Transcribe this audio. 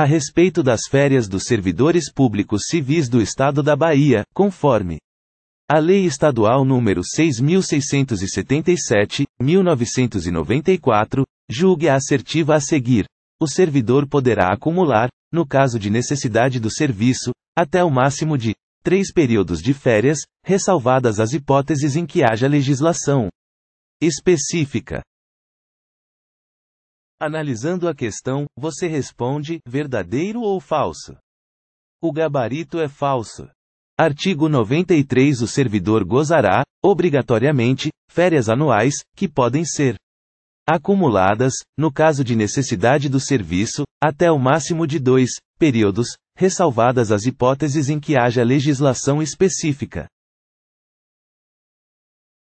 a respeito das férias dos servidores públicos civis do Estado da Bahia, conforme a Lei Estadual nº 6677, 1994, julgue a assertiva a seguir. O servidor poderá acumular, no caso de necessidade do serviço, até o máximo de três períodos de férias, ressalvadas as hipóteses em que haja legislação específica. Analisando a questão, você responde: verdadeiro ou falso? O gabarito é falso. Artigo 93 O servidor gozará, obrigatoriamente, férias anuais, que podem ser acumuladas, no caso de necessidade do serviço, até o máximo de dois períodos, ressalvadas as hipóteses em que haja legislação específica.